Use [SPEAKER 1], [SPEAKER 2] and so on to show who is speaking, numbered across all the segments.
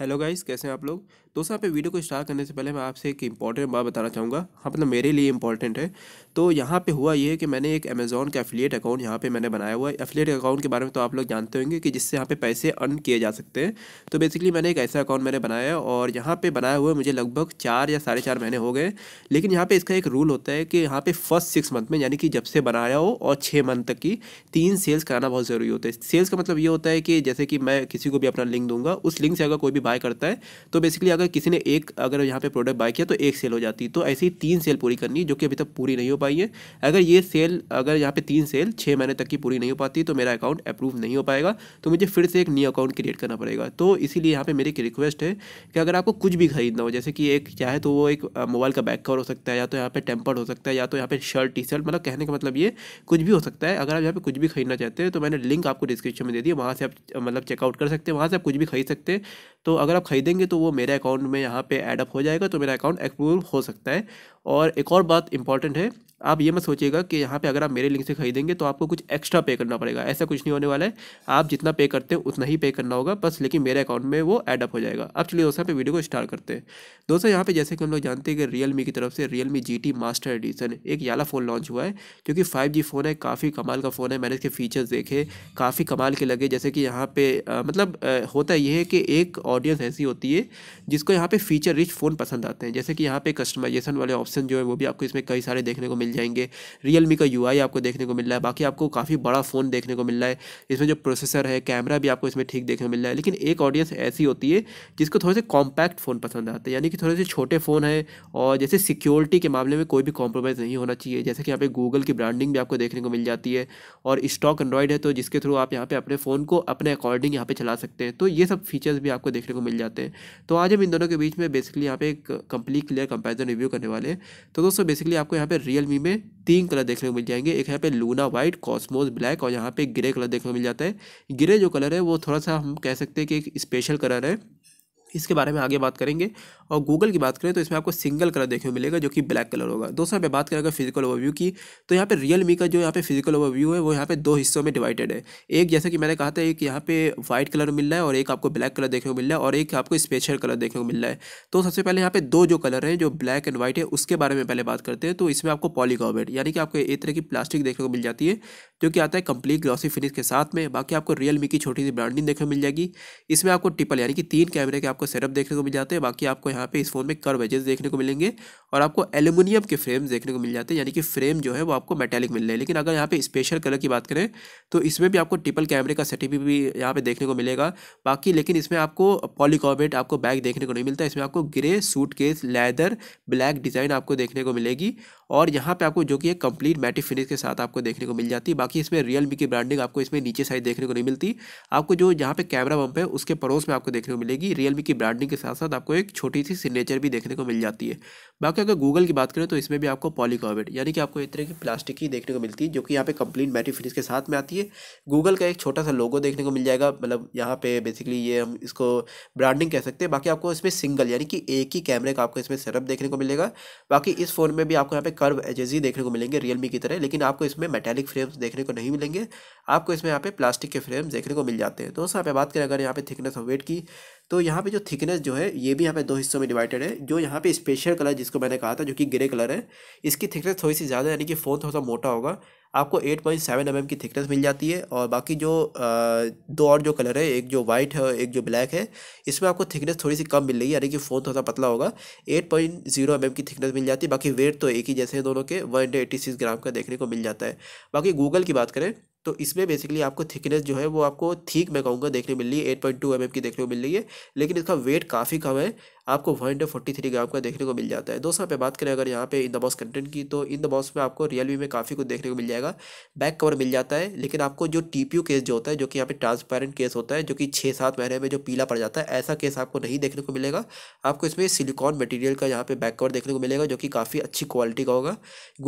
[SPEAKER 1] hello guys कैसे हैं आप लोग दोस्तों यहाँ पे वीडियो को स्टार्ट करने से पहले मैं आपसे एक इंपॉर्टेंट बात बताना चाहूँगा हाँ मतलब मेरे लिए इंपॉर्टेंट है तो यहाँ पे हुआ ये है कि मैंने एक अमेज़ॉन का एफिलिएट अकाउंट यहाँ पे मैंने बनाया हुआ है एफिलिएट अकाउंट के बारे में तो आप लोग जानते होंगे कि जिससे यहाँ पे पैसे अर्न किए जा सकते हैं तो बेसिकली मैंने एक ऐसा अकाउंट मैंने बनाया और यहाँ पर बनाया हुआ मुझे लगभग चार या साढ़े चार महीने हो गए लेकिन यहाँ पर इसका एक रूल होता है कि यहाँ पर फर्स्ट सिक्स मंथ में यानी कि जब से बनाया हो और छः मंथ तक की तीन सेल्स कराना बहुत ज़रूरी होता है सेल्स का मतलब ये होता है कि जैसे कि मैं किसी को भी अपना लिंक दूंगा उस लिंक से अगर कोई भी बाय करता है तो बेसिकली अगर किसी ने एक अगर यहाँ पे प्रोडक्ट बाय किया तो एक सेल हो जाती तो ऐसी तीन सेल पूरी करनी जो कि अभी तक पूरी नहीं हो पाई है अगर ये सेल अगर यहाँ पे तीन सेल छः महीने तक की पूरी नहीं हो पाती तो मेरा अकाउंट अप्रूव नहीं हो पाएगा तो मुझे फिर से एक न्यू अकाउंट क्रिएट करना पड़ेगा तो इसीलिए यहाँ पर मेरी एक रिक्वेस्ट है कि अगर आपको कुछ भी खरीदना हो जैसे कि एक चाहे तो वो एक मोबाइल का बैक कवर हो सकता है या तो यहाँ पर टेम्पर्ड हो सकता है या तो यहाँ पर शर्ट टी शर्ट मतलब कहने का मतलब ये कुछ भी हो सकता है अगर आप यहाँ पर कुछ भी खरीदना चाहते हैं तो मैंने लिंक आपको डिस्क्रिप्शन में दे दिया वहाँ से आप मतलब चेकआउट कर सकते हैं वहाँ से आप कुछ भी खरीद सकते हैं तो अगर आप ख़रीदेंगे तो वो मेरे अकाउंट में यहाँ पे एडअप हो जाएगा तो मेरा अकाउंट अप्रूव हो सकता है और एक और बात इंपॉर्टेंट है आप ये मत सोचिएगा कि यहाँ पे अगर आप मेरे लिंक से खरीदेंगे तो आपको कुछ एक्स्ट्रा पे करना पड़ेगा ऐसा कुछ नहीं होने वाला है आप जितना पे करते हैं उतना ही पे करना होगा बस लेकिन मेरे अकाउंट में वो एडअप हो जाएगा अब चलिए दोस्तों पे वीडियो को स्टार्ट करते हैं दोस्तों यहाँ पे जैसे कि हम लोग जानते हैं कि रियल की तरफ से Realme G T master edition एक याला फ़ोन लॉन्च हुआ है जो कि फाइव जी फ़ोन है काफ़ी कमाल का फ़ोन है मैंने इसके फीचर्स देखे काफ़ी कमाल के लगे जैसे कि यहाँ पे मतलब होता यह है कि एक ऑडियंस ऐसी होती है जिसको यहाँ पे फीचर रिच फ़ोन पसंद आते हैं जैसे कि यहाँ पर कस्टमाइजेशन वाले ऑप्शन जो है वो भी आपको इसमें कई सारे देखने को मिल मिल जाएंगे रियलमी का यू आपको देखने को मिल रहा है बाकी आपको काफ़ी बड़ा फ़ोन देखने को मिल रहा है इसमें जो प्रोसेसर है कैमरा भी आपको इसमें ठीक देखने को मिल रहा है लेकिन एक ऑडियंस ऐसी होती है जिसको थोड़े से कॉम्पैक्ट फ़ोन पसंद आते हैं यानी कि थोड़े से छोटे फ़ोन है और जैसे सिक्योरिटी के मामले में कोई भी कॉम्प्रोमाइज़ नहीं होना चाहिए जैसे कि यहाँ पे गूगल की ब्रांडिंग भी आपको देखने को मिल जाती है और स्टॉक एंड्रॉयड है तो जिसके थ्रू आप यहाँ पे अपने फ़ोन को अपने अकॉर्डिंग यहाँ पे चला सकते हैं तो ये सब फीचर्स भी आपको देखने को मिल जाते हैं तो आज हम इन दोनों के बीच में बेसिकली यहाँ पे एक कंप्लीट क्लियर कंपेरिजन रिव्यू करने वाले हैं तो दोस्तों बेसिकली आपको यहाँ पर रियल कंपनी में तीन कलर देखने को मिल जाएंगे एक यहाँ पे लूना वाइट कॉस्मोस ब्लैक और यहाँ पे ग्रे कलर देखने को मिल जाता है ग्रे जो कलर है वो थोड़ा सा हम कह सकते हैं कि एक स्पेशल कलर है इसके बारे में आगे बात करेंगे और गूगल की बात करें तो इसमें आपको सिंगल कलर देखने को मिलेगा जो कि ब्लैक कलर होगा दोस्तों यहाँ पे बात करेंगे फिजिकल ओवरव्यू की तो यहाँ पे मी का जो यहाँ पे फिजिकल ओवरव्यू है वो यहाँ पे दो हिस्सों में डिवाइडेड है एक जैसे कि मैंने कहा था एक यहाँ पे व्हाइट कलर मिल रहा है और एक आपको ब्लैक कलर देखने को मिल रहा है और एक आपको स्पेशल कलर देखने को मिल रहा है तो सबसे पहले यहाँ पे दो जो कलर है जो ब्लैक एंड व्हाइट है उसके बारे में पहले बात करते हैं तो इसमें आपको पॉलीकॉबेट यानी कि आपको एक तरह की प्लास्टिक देखने को मिल जाती है जो कि आता है कंप्लीट ग्लॉसी फिनिश के साथ में बाकी आपको रियल की छोटी सी ब्रांडिंग देखने को मिल जाएगी इसमें आपको टिपल यानी कि तीन कैमरे के आपको सेटअप देखने को मिल जाते हैं बाकी आपको यहाँ पे इस फोन में कर्व एजेस देखने को मिलेंगे और आपको एल्यूमिनियम के फ्रेम्स देखने को मिल जाते हैं यानी कि फ्रेम जो है वो आपको मेटेलिक मिल रहे हैं लेकिन अगर यहाँ पे स्पेशल कलर की बात करें तो इसमें भी आपको ट्रिपल कैमरे का सेटअप भी यहाँ पे देखने को मिलेगा बाकी लेकिन इसमें आपको पॉलीकॉबेट आपको बैग देखने को नहीं मिलता इसमें आपको grey suitcase leather black design आपको देखने को मिलेगी और यहाँ पे आपको जो कि एक कंप्लीट मैटिक फिनिश के साथ आपको देखने को मिल जाती है बाकी इसमें रियल मी की ब्रांडिंग आपको इसमें नीचे साइड देखने को नहीं मिलती आपको जो यहाँ पे कैमरा बंप है उसके पड़ोस में आपको देखने को मिलेगी रियल मी की ब्रांडिंग के साथ साथ आपको एक छोटी सी सिग्नेचर भी देखने को मिल जाती है बाकी अगर गूगल की बात करें तो इसमें भी आपको पॉलीकॉबेट यानी कि आपको एक तरह की प्लास्टिक ही देखने को मिलती है जो कि यहाँ पे कंप्लीट मैटी फिनिश के साथ में आती है गूगल का एक छोटा सा लोगो देखने को मिल जाएगा मतलब यहाँ पे बेसिकली ये हम इसको ब्रांडिंग कह सकते हैं बाकी आपको इसमें सिंगल यानी कि एक ही कैमरे का आपको इसमें सेटअप देखने को मिलेगा बाकी इस फ़ोन में भी आपको यहाँ पे कर्व एजेज ही देखने को मिलेंगे रियलमी की तरह लेकिन आपको इसमें मेटेलिक फ्रेम्स देखने को नहीं मिलेंगे आपको इसमें यहाँ पे प्लास्टिक के फ्रेम्स देखने को मिल जाते हैं तो यहाँ पे बात करें अगर यहाँ पे थिकनेस ऑफ वेट की तो यहाँ पे जो थिकनेस जो है ये भी यहाँ पे दो हिस्सों में डिवाइडेड है जो यहाँ पे स्पेशल कलर जिसको मैंने कहा था जो कि ग्रे कलर है इसकी थिकनेस थोड़ी सी ज़्यादा यानी कि फ़ोन थोड़ा सा मोटा होगा आपको eight point seven M M की थिकनेस मिल जाती है और बाकी जो दो और जो कलर है एक जो वाइट है एक जो ब्लैक है इसमें आपको थिकनेस थोड़ी सी कम मिल रही है यानी कि फ़ोन थोड़ा सा पतला होगा eight point zero M M की थिकनेस मिल जाती है बाकी वेट तो एक ही जैसे है दोनों के वन एट्टी सिक्स ग्राम का देखने को मिल जाता है बाकी गूगल की बात करें तो इसमें बेसिकली आपको थिकनेस जो है वो आपको थीक मैं कहूँगा देखने मिल रही है eight point two M M की देखने को मिल रही है लेकिन इसका वेट काफ़ी कम है आपको one hundred forty three gram का देखने को मिल जाता है दोस्तों आप पे बात करें अगर यहाँ पे इन द बॉस कंटेंट की तो इन द बॉस में आपको रियलमी में काफ़ी कुछ देखने को मिल जाएगा बैक कवर मिल जाता है लेकिन आपको जो टी केस जो होता है जो कि यहाँ पे ट्रांसपेरेंट केस होता है जो कि छः सात महीने में जो पीला पड़ जाता है ऐसा केस आपको नहीं देखने को मिलेगा आपको इसमें सिलिकॉन मटीरियल का यहाँ पे बैक कवर देखने को मिलेगा जो कि काफ़ी अच्छी क्वालिटी का होगा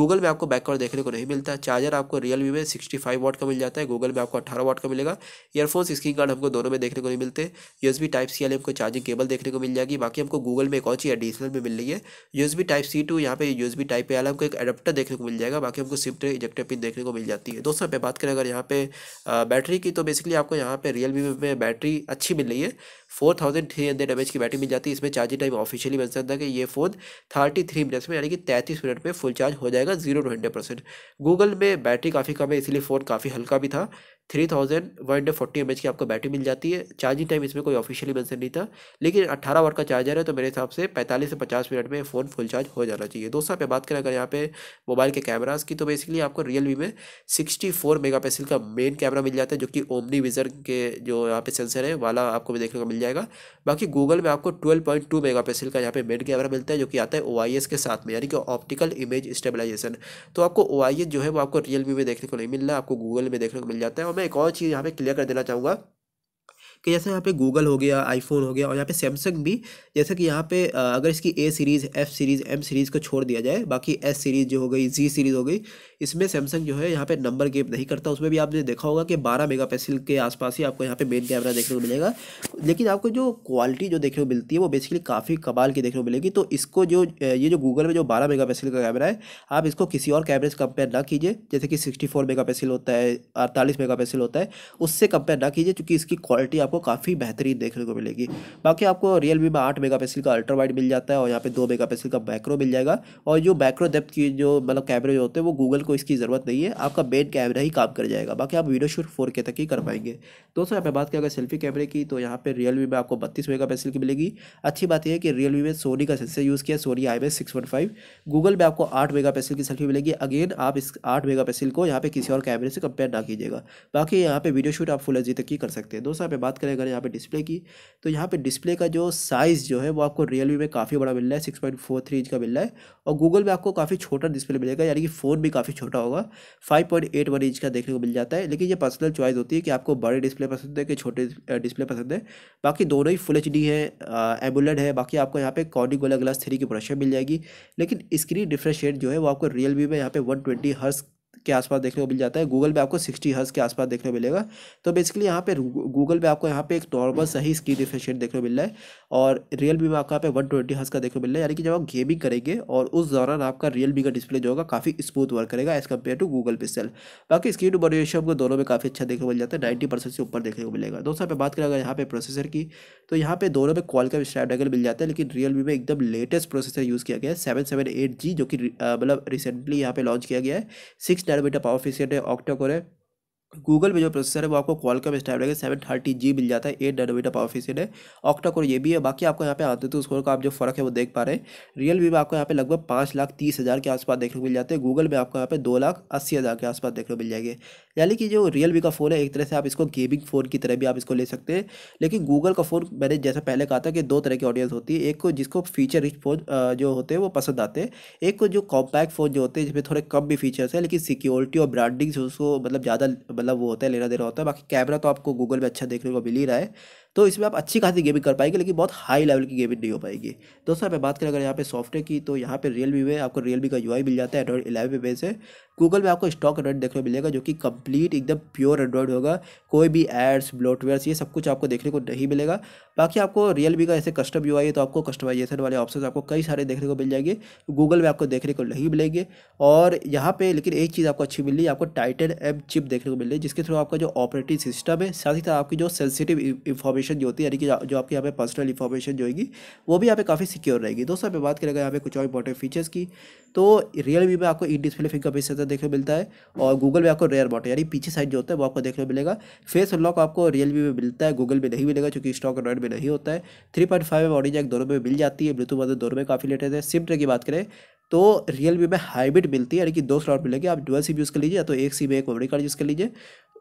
[SPEAKER 1] गूगल में आपको बैक कवर देखने को नहीं मिलता चार्जर आपको रियलमी में सिक्सटी फाइव का मिल जाता है गूगल में आपको अठारह वाट का मिलेगा ईयरफोन स्क्रीन कार्ड हमको दोनों में देखने को नहीं मिलते यूएसबी टाइप सी एल को चार्जिंग केबल देखने को मिल जाएगी बाकी हमको गूगल में एक और चीज़ एडिशनल में मिल रही है यूएसबी टाइप सी टू यहाँ पे यूएसबी टाइप पे आला हमको एक एडाप्टर देखने को मिल जाएगा बाकी हमको सिम सिफ्ट इजेक्टर पिन देखने को मिल जाती है दोस्तों पे बात करें अगर यहाँ पे बैटरी की तो बेसिकली आपको यहाँ पे रियल मी में बैटरी अच्छी मिल रही है four thousand three hundred M H की बैटरी मिल जाती है इसमें चार्जिंग टाइम ऑफिशियली बन सकता है कि ये फ़ोन थर्टी थ्री मिनट्स में यानी कि तैंतीस मिनट में फुल चार्ज हो जाएगा zero two hundred percent Google में बैटरी काफ़ी कम है इसलिए फ़ोन काफ़ी हल्का भी था three thousand one hundred forty M की आपको बैटरी मिल जाती है चार्जिंग टाइम इसमें कोई ऑफिशियली मेंशन नहीं था लेकिन अट्ठारह वाट का चार्जर है तो मेरे हिसाब से पैंतालीस से पचास मिनट में फ़ोन फुल चार्ज हो जाना चाहिए दोस्तों पे बात करें अगर यहाँ पे मोबाइल के कैमराज की तो बेसिकली आपको रियलमी में सिक्सटी फोर पिक्सल का मेन कैमरा मिल जाता है जो कि ओमनी विजन के जो यहाँ पे सेंसर है वाला आपको भी देखने को मिल जाएगा बाकी गूगल में आपको ट्वेल्व पॉइंट टू पिक्सल का यहाँ पे मेन कैमरा मिलता है जो कि आता है ओ के साथ में यानी कि ऑप्टिकल इमेज स्टेबलाइजेशन तो आपको ओ जो है वो आपको रियलमी में देखने को नहीं मिल रहा आपको गूगल में देखने को मिल जाता है और मैं एक और चीज़ यहाँ पे क्लियर कर देना चाहूँगा कि जैसे यहाँ पे गूगल हो गया आईफोन हो गया और यहाँ पे सैमसंग भी जैसे कि यहाँ पे अगर इसकी A series F series M series को छोड़ दिया जाए बाकी एस सीरीज़ जो हो गई जी सीरीज़ हो गई इसमें सैमसंग जो है यहाँ पे नंबर गेप नहीं करता उसमें भी आपने देखा होगा कि बारह मेगा के आसपास ही आपको यहाँ पे मेन कैमरा देखने को मिलेगा लेकिन आपको जो क्वालिटी जो देखने को मिलती है वो बेसिकली काफ़ी कमाल की देखने को मिलेगी तो इसको जो ये जो गूगल में जो बारह मेगा का कैमरा है आप इसको किसी और कैमरे से कंपेयर ना कीजिए जैसे कि सिक्सटी फोर मेगा होता है अड़तालीस मेगा होता है उससे कंपेयर ना कीजिए क्योंकि इसकी क्वालिटी आप आपको काफ़ी बेहतरीन देखने को मिलेगी बाकी आपको रियल में आठ मेगा का अल्ट्रा वाइड मिल जाता है और यहाँ पे दो मेगा का मैक्रो मिल जाएगा और जो मैक्रो डेप्थ की जो मतलब कैमरे जो होते हैं वो गूगल को इसकी ज़रूरत नहीं है आपका मेन कैमरा ही काम कर जाएगा बाकी आप वीडियो शूट फोर के तक ही कर पाएंगे दोस्तों यहाँ पर बात करें अगर सेल्फी कैमरे की तो यहाँ पर रियल में आपको बत्तीस मेगा की मिलेगी अच्छी बात यह है कि रियल में सोनी का सेंसर यूज़ किया Sony I S six Google में आपको आठ मेगा की सेल्फी मिलेगी अगेन आप इस आठ मेगा को यहाँ पर किसी और कैमरे से कंपेयर ना कीजिएगा बाकी यहाँ पे वीडियो शूट आप फुल एच तक ही कर सकते हैं दोस्तों यहाँ पे बात करें अगर यहाँ पे डिस्प्ले की तो यहाँ पे डिस्प्ले का जो साइज़ जो है वो आपको रियलमी में काफ़ी बड़ा मिल रहा है six point four three inch का मिल रहा है और गूगल में आपको काफ़ी छोटा डिस्प्ले मिलेगा यानी कि फ़ोन भी काफ़ी छोटा होगा five point eight one inch का देखने को मिल जाता है लेकिन ये पर्सनल चॉइस होती है कि आपको बड़े डिस्प्ले पसंद है कि छोटे डिस्प्ले पसंद है बाकी दोनों ही फुल एच डी है एमुलेट है बाकी आपको यहाँ पे कॉनिक वाला ग्लास थ्री की ब्रशें मिल जाएगी लेकिन स्क्रीन रिफ्रेश रेट जो है वो आपको रियलमी में यहाँ पे वन ट्वेंटी हर्स के आसपास देखने को मिल जाता है गूगल पे आपको सिक्सटी हर्स के आसपास देखने को मिलेगा तो बेसिकली यहाँ पे गूगल पे आपको यहाँ पे एक नॉर्मल सही स्क्रीन रिफ्रेश देखने को मिल रहा है और रियलमी में आपको यहाँ पे वन ट्वेंटी हर्स का देखने को मिल रहा है यानी कि जब आप गेमिंग करेंगे और उस दौरान आपका रियलमी का डिस्प्ले जो होगा काफ़ी स्मूथ वर्क करेगा as compare to Google pixel बाकी स्क्रीन बॉडी रेशियो को दोनों में काफ़ी अच्छा देखने को मिल जाता है नाइन्टी परसेंट से ऊपर देखने को मिलेगा दोस्तों यहाँ पे बात करें अगर यहाँ पे प्रोसेसर की तो यहाँ पे दोनों में कॉल का स्ट्रैपड्रैगन मिल जाता है लेकिन रियलमी में एकदम लेटेस्ट प्रोसेसर यूज़ किया गया है सेवन सेवन एट जी जो कि मतलब रिसेंटली यहाँ पे लॉन्च किया गया है सिक्स সিক্স ট্যারোবিটা পাওয়ার ফিসিয়াটে অক্টো করে गूगल में जो प्रोसेसर है वो आपको कॉल स्टाइल स्नैपड्रैगन सेवन थर्टी जी मिल जाता है एट डेनोमीटर पावर एफिशिएंट है ऑक्टा कोर ये भी है बाकी आपको यहाँ पे आते तो उसको का आप जो फर्क है वो देख पा रहे हैं रियल भी में आपको यहाँ पे लगभग पाँच लाख तीस हज़ार के आसपास देखने को मिल जाते हैं गूगल में आपको यहाँ पे दो लाख अस्सी हज़ार के आसपास देखने को मिल जाएंगे यानी कि जो रियल का फ़ोन है एक तरह से आप इसको गेमिंग फ़ोन की तरह भी आप इसको ले सकते हैं लेकिन गूगल का फ़ोन मैंने जैसा पहले कहा था कि दो तरह की ऑडियंस होती है एक को जिसको फीचर रिच फ़ोन जो होते हैं वो पसंद आते हैं एक को जो कॉम्पैक्ट फ़ोन जो होते हैं जिसमें थोड़े कम भी फीचर्स हैं लेकिन सिक्योरिटी और ब्रांडिंग उसको मतलब ज़्यादा मतलब वो होता है लेना देना होता है बाकी कैमरा तो आपको गूगल में अच्छा देखने को मिल ही रहा है तो इसमें आप अच्छी खासी गेमिंग कर पाएंगे लेकिन बहुत हाई लेवल की गेमिंग नहीं हो पाएगी दोस्तों यहाँ बात करें अगर यहाँ पे सॉफ्टवेयर की तो यहाँ पे रियलमी में आपको रियलमी का यू मिल जाता है एंड्रॉइड इलेवन में से गूगल में आपको स्टॉक एंड्रॉइड देखने को मिलेगा जो कि कंप्लीट एकदम प्योर एंड्रॉइड होगा कोई भी एड्स ब्लॉटवेयर्स ये सब कुछ आपको देखने को नहीं मिलेगा बाकी आपको रियल का ऐसे कस्टम यू है तो आपको कस्टमाइजेशन वाले ऑप्शन आपको कई सारे देखने को मिल जाएंगे गूगल में आपको देखने को नहीं मिलेंगे और यहाँ पे लेकिन एक चीज़ आपको अच्छी मिल रही है आपको टाइटन एम चिप देखने को मिल रही है जिसके थ्रू आपका जो ऑपरेटिंग सिस्टम है साथ ही साथ आपकी जो सेंसिटिव इन्फॉर्मेशन इन्फॉर्मेशन जो होती है यानी कि जो आपके यहाँ पे पर्सनल इन्फॉर्मेशन जो होगी वो भी यहाँ पे काफ़ी सिक्योर रहेगी दोस्तों मैं बात करेंगे यहाँ पे कुछ और इंपॉर्टेंट फीचर्स की तो रियल में आपको इन डिस्प्ले फिंगरप्रिंट सेंसर देखने को मिलता है और गूगल में आपको रेयर बॉटल यानी पीछे साइड जो होता है वो आपको देखने को मिलेगा फेस अनलॉक आपको रियल में मिलता है गूगल में नहीं मिलेगा चूँकि स्टॉक एंड्रॉइड में नहीं होता है three point five M audio jack दोनों में मिल जाती है ब्लूटूथ मदद दोनों में काफ़ी लेटेस्ट है सिम की बात करें तो रियल में हाइब्रिड मिलती है यानी कि दो स्लॉट मिलेंगे आप डुअल सिम यूज़ कर लीजिए या तो एक सिम एक मेमोरी कार्ड यूज़ कर लीजिए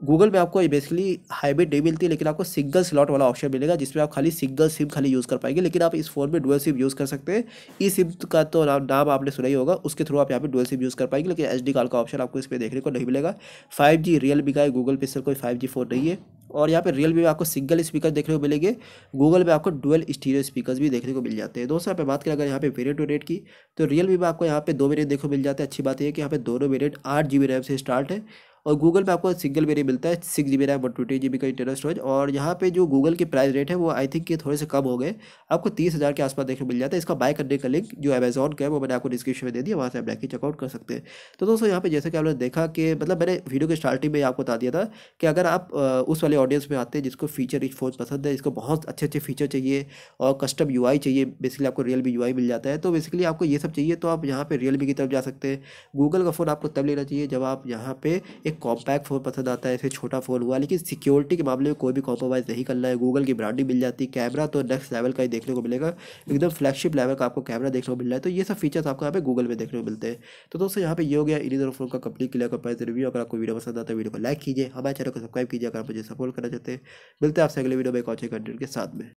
[SPEAKER 1] गूगल में आपको बेसिकली हाइब्रिड नहीं मिलती लेकिन आपको सिंगल स्लॉट वाला ऑप्शन मिलेगा जिसमें आप खाली सिंगल सिम खाली यूज़ कर पाएंगे लेकिन आप इस फ़ोन में डुअल सिम यूज़ कर सकते हैं ई सिम का तो नाम नाम आपने सुना ही होगा उसके थ्रू आप यहाँ पे डुअल सिम यूज़ कर पाएंगे लेकिन एच कार्ड का ऑप्शन आपको इसमें देखने को नहीं मिलेगा फाइव जी रियल का है गूगल पे सर कोई फाइव जी फ़ोन नहीं है और यहाँ पे रियल में आपको सिंगल स्पीकर देखने को मिलेंगे गूगल में आपको डुअल स्टीरियो स्पीकर्स भी देखने को मिल जाते हैं दोस्तों यहाँ पे बात करें अगर यहाँ पे वेरियंट वेरियंट की तो रियल में आपको यहाँ पे दो वेरियंट देखने को मिल जाते हैं अच्छी बात यह है कि यहाँ पे दोनों वेरियंट आठ जी बी रैम से स्टार्ट है और गूगल पे आपको सिंगल वेरी मिलता है six G B RAM one twenty G B का इंटरनल स्टोरेज और यहाँ पे जो गूगल के प्राइस रेट है वो आई थिंक ये थोड़े से कम हो गए आपको तीस हज़ार के आसपास देखने मिल जाता है इसका बाय करने का लिंक जो अमेजॉन का है वो मैंने आपको डिस्क्रिप्शन में दे दिया वहाँ से आप जाके चेकआउट कर सकते हैं तो दोस्तों यहाँ पे जैसे कि आपने देखा कि मतलब मैंने वीडियो के स्टार्टिंग में आपको बता दिया था कि अगर आप उस वाले ऑडियंस में आते हैं जिसको फीचर रिच फ़ोन पसंद है इसको बहुत अच्छे अच्छे फीचर चाहिए और कस्टम यू चाहिए बेसिकली आपको रियल मी यू मिल जाता है तो बेसिकली आपको ये सब चाहिए तो आप यहाँ पर रियल की तरफ जा सकते हैं गूगल का फ़ोन आपको तब लेना चाहिए जब आप यहाँ पर एक कॉम्पैक्ट फ़ोन पसंद आता है इसे छोटा फ़ोन हुआ लेकिन सिक्योरिटी के मामले में कोई भी कॉम्प्रोमाइज़ नहीं करना है गूगल की ब्रांडिंग मिल जाती है कैमरा तो नेक्स्ट लेवल का ही देखने को मिलेगा एकदम फ्लैगशिप लेवल का आपको कैमरा देखने को मिल रहा है तो ये सब फीचर्स आपको यहाँ पे गूगल में देखने को मिलते हैं तो दोस्तों यहाँ पे ये हो गया इन दोनों फोन का कंप्लीट क्लियर कंपेयर रिव्यू अगर आपको वीडियो पसंद आता है वीडियो को लाइक कीजिए हमारे चैनल को सब्सक्राइब कीजिए अगर आप मुझे सपोर्ट करना चाहते हैं मिलते हैं आपसे अगले वीडियो में एक कंटेंट के साथ में